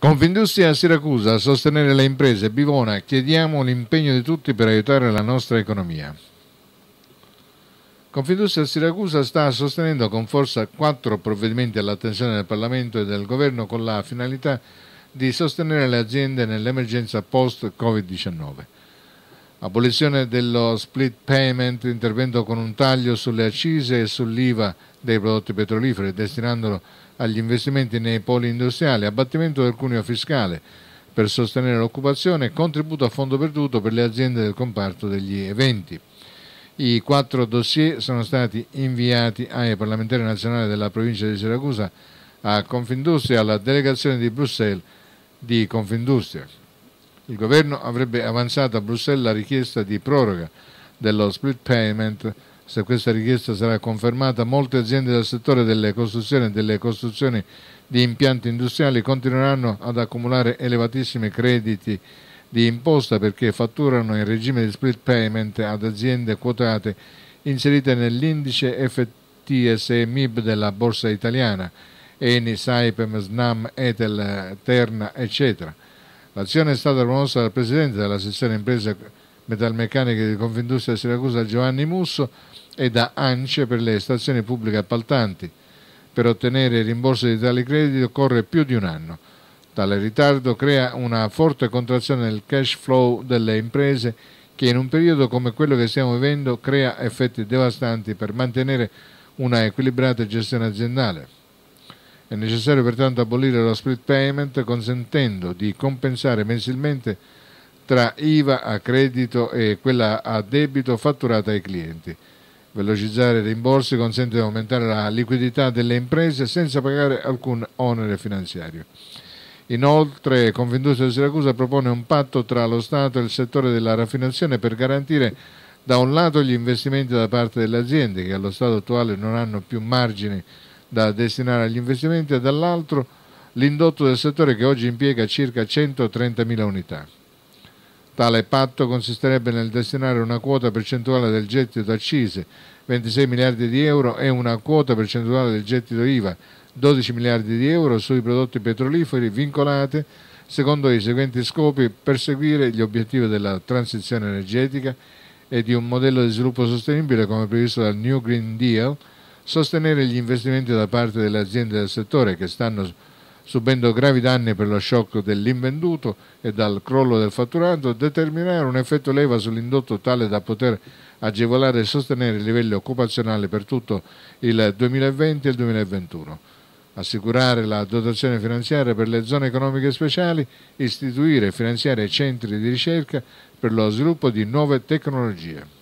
Confindustria Siracusa a sostenere le imprese. Bivona, chiediamo l'impegno di tutti per aiutare la nostra economia. Confindustria Siracusa sta sostenendo con forza quattro provvedimenti all'attenzione del Parlamento e del Governo con la finalità di sostenere le aziende nell'emergenza post-Covid-19. Abolizione dello split payment, intervento con un taglio sulle accise e sull'IVA dei prodotti petroliferi, destinandolo a agli investimenti nei poli industriali, abbattimento del cuneo fiscale per sostenere l'occupazione e contributo a fondo perduto per le aziende del comparto degli eventi. I quattro dossier sono stati inviati ai parlamentari nazionali della provincia di Siracusa, a Confindustria e alla delegazione di Bruxelles di Confindustria. Il governo avrebbe avanzato a Bruxelles la richiesta di proroga dello split payment se questa richiesta sarà confermata, molte aziende del settore delle costruzioni e delle costruzioni di impianti industriali continueranno ad accumulare elevatissimi crediti di imposta perché fatturano in regime di split payment ad aziende quotate inserite nell'indice FTSE MIB della borsa italiana, Eni, Saipem, Snam, Etel, Terna, eccetera. L'azione è stata promossa dal Presidente della sezione imprese metalmeccaniche di Confindustria Siracusa Giovanni Musso e da ANCE per le stazioni pubbliche appaltanti. Per ottenere il rimborso di tali crediti occorre più di un anno. Tale ritardo crea una forte contrazione del cash flow delle imprese che in un periodo come quello che stiamo vivendo crea effetti devastanti per mantenere una equilibrata gestione aziendale. È necessario pertanto abolire lo split payment consentendo di compensare mensilmente tra IVA a credito e quella a debito fatturata ai clienti. Velocizzare i rimborsi consente di aumentare la liquidità delle imprese senza pagare alcun onere finanziario. Inoltre, Convindustria di Siracusa propone un patto tra lo Stato e il settore della raffinazione per garantire da un lato gli investimenti da parte delle aziende che allo stato attuale non hanno più margini da destinare agli investimenti e dall'altro l'indotto del settore che oggi impiega circa 130.000 unità. Tale patto consisterebbe nel destinare una quota percentuale del gettito accise, 26 miliardi di euro, e una quota percentuale del gettito IVA, 12 miliardi di euro, sui prodotti petroliferi vincolate secondo i seguenti scopi perseguire gli obiettivi della transizione energetica e di un modello di sviluppo sostenibile come previsto dal New Green Deal, sostenere gli investimenti da parte delle aziende del settore che stanno sviluppando subendo gravi danni per lo shock dell'invenduto e dal crollo del fatturato, determinare un effetto leva sull'indotto tale da poter agevolare e sostenere i livelli occupazionali per tutto il 2020 e il 2021 assicurare la dotazione finanziaria per le zone economiche speciali, istituire e finanziare centri di ricerca per lo sviluppo di nuove tecnologie.